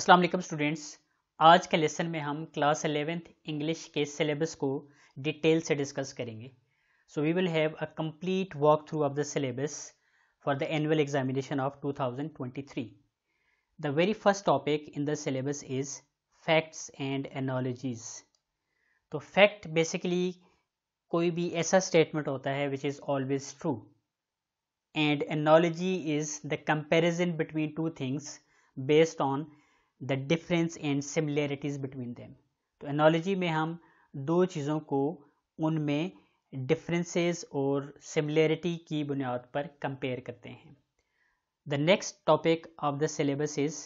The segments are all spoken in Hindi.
अस्सलाम वालेकुम स्टूडेंट्स आज के लेसन में हम क्लास एलेवेंथ इंग्लिश के सिलेबस को डिटेल से डिस्कस करेंगे so we will have a complete walk through of the syllabus for the annual examination of 2023 the very first topic in the syllabus is facts and analogies तो फैक्ट बेसिकली कोई भी ऐसा स्टेटमेंट होता है which is always true and analogy is the comparison between two things based on the difference and similarities between them तो एनोलॉजी में हम दो चीज़ों को उनमें डिफरेंसेस और सिमिलैरिटी की बुनियाद पर कंपेयर करते हैं the next topic of the syllabus is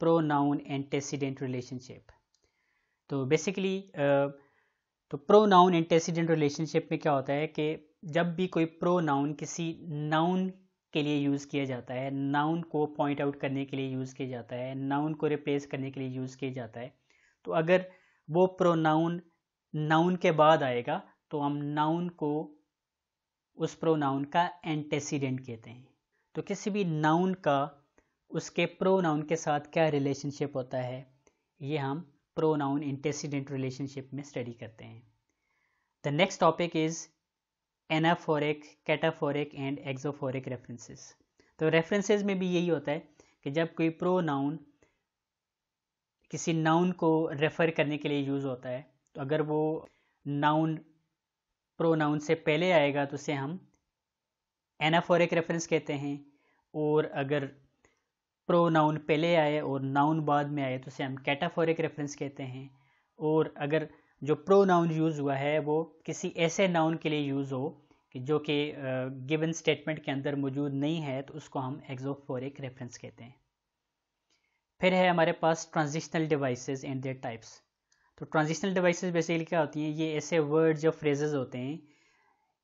pronoun antecedent relationship तो बेसिकली तो प्रो नाउन एंटेसिडेंट रिलेशनशिप में क्या होता है कि जब भी कोई प्रो नाउन किसी नाउन के लिए यूज़ किया जाता है नाउन को पॉइंट आउट करने के लिए यूज़ किया जाता है नाउन को रिप्लेस करने के लिए यूज़ किया जाता है तो अगर वो प्रोनाउन नाउन के बाद आएगा तो हम नाउन को उस प्रोनाउन का एंटेसीडेंट कहते हैं तो किसी भी नाउन का उसके प्रोनाउन के साथ क्या रिलेशनशिप होता है ये हम प्रोनाउन एंटेसीडेंट रिलेशनशिप में स्टडी करते हैं the next topic is anaphoric cataphoric and exophoric references तो रेफरेंसेस में भी यही होता है कि जब कोई प्रो नाउन किसी नाउन को रेफ़र करने के लिए यूज़ होता है तो अगर वो नाउन प्रो नाउन से पहले आएगा तो उसे हम एनाफोरिक रेफरेंस कहते हैं और अगर प्रो नाउन पहले आए और नाउन बाद में आए तो उसे हम कैटाफोरिक रेफरेंस कहते हैं और अगर जो प्रो नाउन यूज़ हुआ है वो किसी ऐसे नाउन के लिए यूज़ हो कि जो कि गिवन स्टेटमेंट के अंदर मौजूद नहीं है तो उसको हम एक्सोफोरिक रेफरेंस कहते हैं फिर है हमारे पास transitional devices and their types तो ट्रांजिशनल डिवाइसेस बेसिकली क्या होती हैं ये ऐसे वर्ड्स या फ्रेजेस होते हैं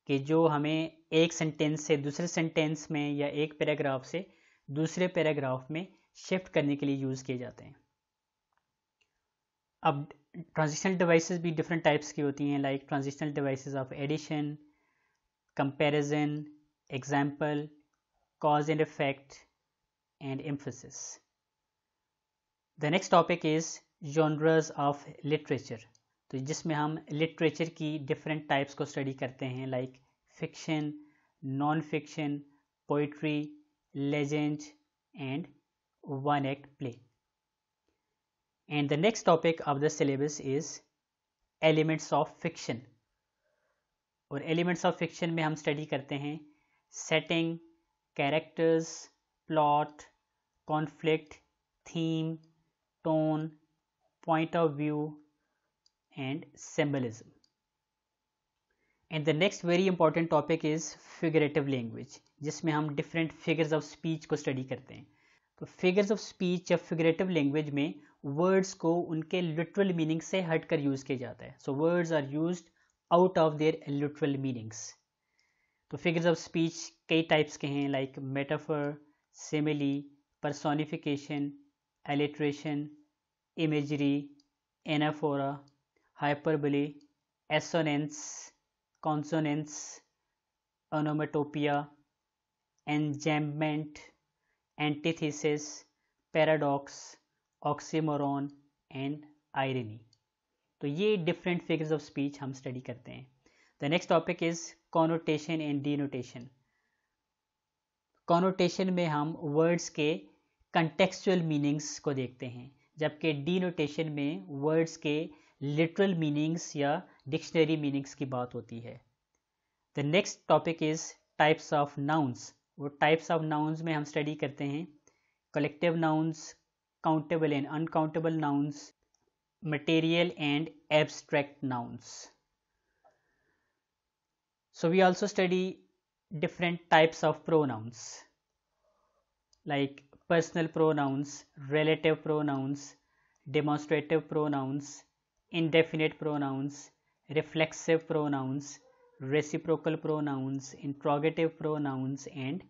कि जो हमें एक सेंटेंस से दूसरे सेंटेंस में या एक पैराग्राफ से दूसरे पैराग्राफ में शिफ्ट करने के लिए यूज़ किए जाते हैं अब ट्रांजिशनल डिवाइसेस भी डिफरेंट टाइप्स की होती हैं like transitional devices of addition comparison example cause and effect and emphasis the next topic is genres of literature तो जिसमें हम लिटरेचर की डिफरेंट टाइप्स को स्टडी करते हैं like fiction non fiction poetry legend and one act play and the next topic of the syllabus is elements of fiction और एलिमेंट्स ऑफ फिक्शन में हम स्टडी करते हैं setting characters plot conflict theme tone point of view and symbolism and the next very important topic is figurative language जिसमें हम डिफरेंट फिगर्स ऑफ स्पीच को स्टडी करते हैं तो फिगर्स ऑफ स्पीच या फिगरेटिव लैंग्वेज में वर्ड्स को उनके लिटरल मीनिंग से हट कर यूज़ किया जाता है so words are use out of their literal meanings तो फिगर्स ऑफ स्पीच कई टाइप्स के हैं like metaphor simile personification alliteration imagery anaphora hyperbole assonance consonance onomatopoeia enjambment antithesis paradox oxymoron and irony तो ये डिफरेंट फिगर्स ऑफ स्पीच हम स्टडी करते हैं the next topic is connotation and denotation connotation में हम वर्ड्स के कंटेक्चुअल मीनिंग्स को देखते हैं जबकि डीनोटेशन में वर्ड्स के लिटरल मीनिंग्स या डिक्शनरी मीनिंग्स की बात होती है the next topic is types of nouns वो टाइप्स ऑफ नाउन्स में हम स्टडी करते हैं collective nouns countable and uncountable nouns, material and abstract nouns. So we also study different types of pronouns like personal pronouns, relative pronouns, demonstrative pronouns, indefinite pronouns, reflexive pronouns, reciprocal pronouns, interrogative pronouns and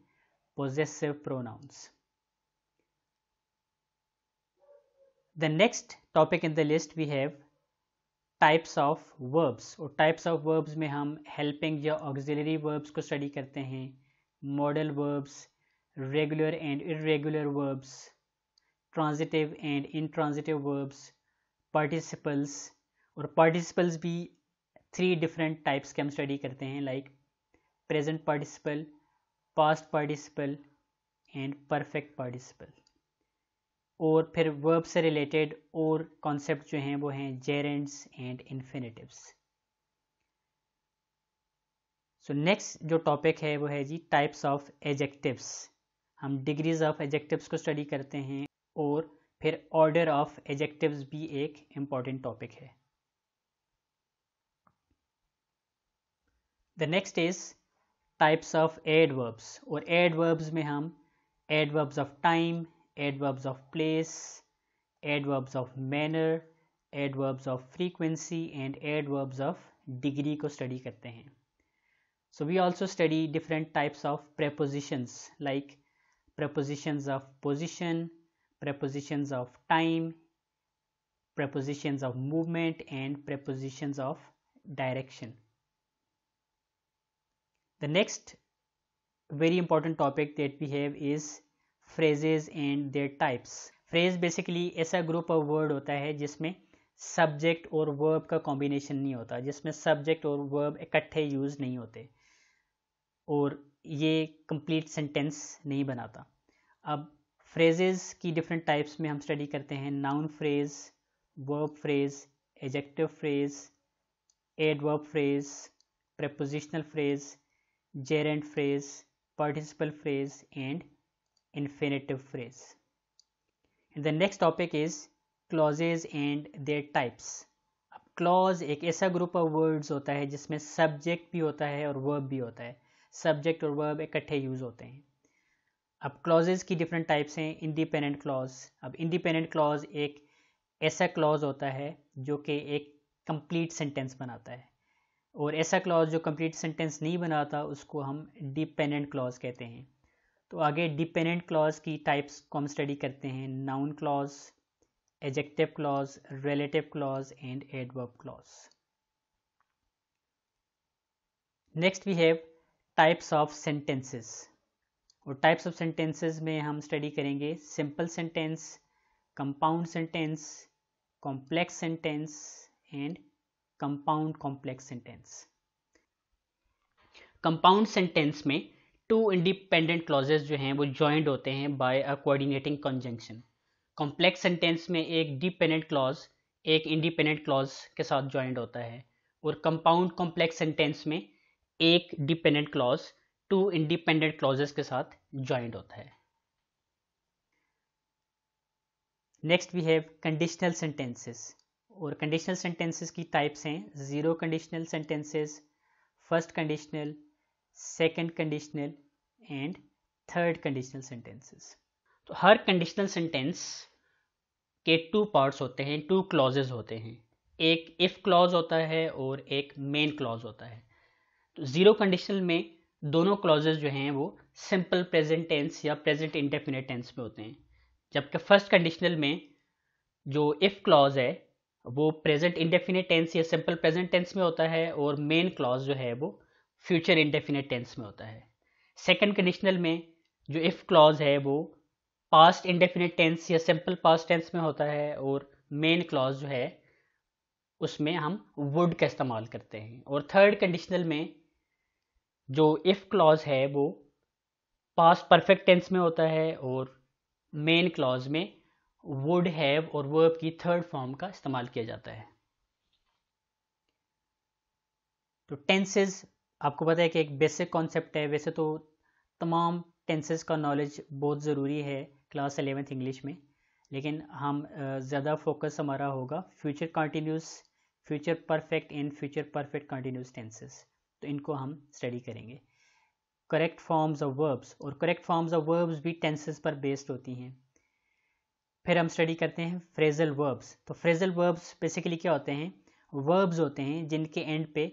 possessive pronouns. The next topic in the list we have types of verbs और टाइप्स ऑफ वर्ब्स में हम हेल्पिंग या ऑक्जिलरी वर्ब्स को स्टडी करते हैं modal verbs regular and irregular verbs transitive and intransitive verbs participles और पार्टिसिपल्स भी थ्री डिफरेंट टाइप्स के हम स्टडी करते हैं like present participle past participle and perfect participle और फिर वर्ब से रिलेटेड और कॉन्सेप्ट जो हैं वो हैं gerunds and infinitives so next जो टॉपिक है वो है जी टाइप्स ऑफ एजेक्टिव्स हम डिग्रीज ऑफ एजेक्टिव्स को स्टडी करते हैं और फिर ऑर्डर ऑफ एजेक्टिव्स भी एक इम्पॉर्टेंट टॉपिक है the next is types of adverbs और एडवर्ब्स में हम adverbs of time adverbs of place, adverbs of manner, adverbs of frequency and adverbs of degree को study करते हैं So we also study different types of prepositions like prepositions of position, prepositions of time, prepositions of movement and prepositions of direction. The next very important topic that we have is phrases and their types phrase basically ऐसा ग्रुप ऑफ वर्ड होता है जिसमें सब्जेक्ट और वर्ब का कॉम्बिनेशन नहीं होता जिसमें सब्जेक्ट और वर्ब इकट्ठे यूज़ नहीं होते और ये कंप्लीट सेंटेंस नहीं बनाता अब फ्रेजेज की डिफरेंट टाइप्स में हम स्टडी करते हैं noun phrase verb phrase adjective phrase adverb phrase prepositional phrase gerund phrase participle phrase and infinitive phrase. And the next topic is clauses and their types. अब clause एक ऐसा group of words होता है जिसमें subject भी होता है और verb भी होता है subject और verb इकट्ठे use होते हैं अब clauses की different types हैं independent clause अब independent clause एक ऐसा clause होता है जो कि एक complete sentence बनाता है और ऐसा क्लॉज जो कंप्लीट सेंटेंस नहीं बनाता उसको हम डिपेंडेंट क्लॉज कहते हैं तो आगे डिपेंडेंट क्लॉज की टाइप्स को हम स्टडी करते हैं noun clause adjective clause relative clause and adverb clause next we have types of sentences और टाइप्स ऑफ सेंटेंसेस में हम स्टडी करेंगे simple sentence compound sentence complex sentence and compound complex sentence compound sentence में टू इंडिपेंडेंट क्लॉजेज जो हैं वो ज्वाइंट होते हैं by a coordinating conjunction complex sentence में एक डिपेंडेंट क्लॉज एक इंडिपेंडेंट क्लॉज के साथ ज्वाइंट होता है और कंपाउंड कॉम्प्लेक्स सेंटेंस में एक dependent clause two independent clauses के साथ ज्वाइंट होता है next we have conditional sentences और कंडीशनल सेंटेंसेस की टाइप्स हैं zero conditional sentences first conditional second conditional and third conditional sentences तो हर कंडीशनल सेंटेंस के टू पार्ट्स होते हैं टू क्लॉजेज होते हैं एक इफ क्लॉज होता है और एक मेन क्लॉज होता है तो जीरो कंडीशनल में दोनों क्लॉजेज जो हैं वो सिंपल प्रेजेंट टेंस या प्रेजेंट इंडेफिनेट टेंस में होते हैं जबकि फर्स्ट कंडीशनल में जो इफ क्लॉज है वो प्रेजेंट इंडेफिनेट टेंस या सिंपल प्रेजेंट टेंस में होता है और मेन क्लॉज जो है वो फ्यूचर इंडेफिनेट टेंस में होता है सेकंड कंडीशनल में जो इफ क्लॉज है वो पास्ट इंडेफिनेट टेंस या सिंपल पास्ट टेंस में होता है और मेन क्लॉज जो है उसमें हम वुड का इस्तेमाल करते हैं और थर्ड कंडीशनल में जो इफ क्लॉज है वो पास्ट परफेक्ट टेंस में होता है और मेन क्लॉज में वुड हैव और वर्ब की थर्ड फॉर्म का इस्तेमाल किया जाता है तो टेंसेस आपको पता है कि एक बेसिक कॉन्सेप्ट है वैसे तो तमाम टेंसेस का नॉलेज बहुत ज़रूरी है क्लास एलेवेंथ इंग्लिश में लेकिन हम ज़्यादा फोकस हमारा होगा future continuous future perfect and future perfect continuous tenses तो इनको हम स्टडी करेंगे करेक्ट फॉर्म्स ऑफ वर्ब्स और करेक्ट फॉर्म्स ऑफ वर्ब्स भी टेंसेस पर बेस्ड होती हैं फिर हम स्टडी करते हैं फ्रेजल वर्ब्स तो फ्रेजल वर्ब्स बेसिकली क्या होते हैं वर्ब्स होते हैं जिनके एंड पे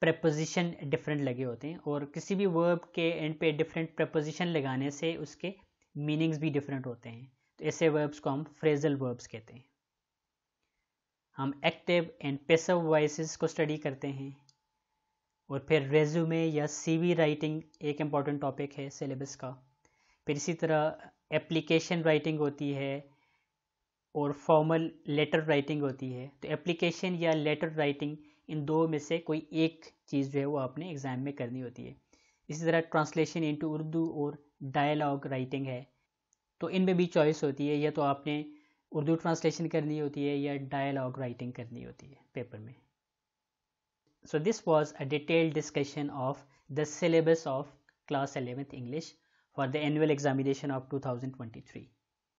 प्रपोजिशन डिफरेंट लगे होते हैं और किसी भी वर्ब के एंड पे डिफरेंट प्रपोजिशन लगाने से उसके मीनिंग्स भी डिफरेंट होते हैं तो ऐसे वर्ब्स को हम फ्रेजल वर्ब्स कहते हैं हम एक्टिव एंड पेसव वॉइस को स्टडी करते हैं और फिर रेज्यूमे या सीवी राइटिंग एक इम्पॉर्टेंट टॉपिक है सिलेबस का फिर इसी तरह एप्लीकेशन राइटिंग होती है और फॉर्मल लेटर राइटिंग होती है तो एप्लीकेशन या लेटर राइटिंग इन दो में से कोई एक चीज़ जो है वो आपने एग्ज़ाम में करनी होती है इसी तरह ट्रांसलेशन इनटू उर्दू और डायलॉग राइटिंग है तो इनमें भी चॉइस होती है या तो आपने उर्दू ट्रांसलेशन करनी होती है या डायलॉग राइटिंग करनी होती है पेपर में so this was a detailed discussion of the syllabus of class 11th annual examination of two thousand twenty three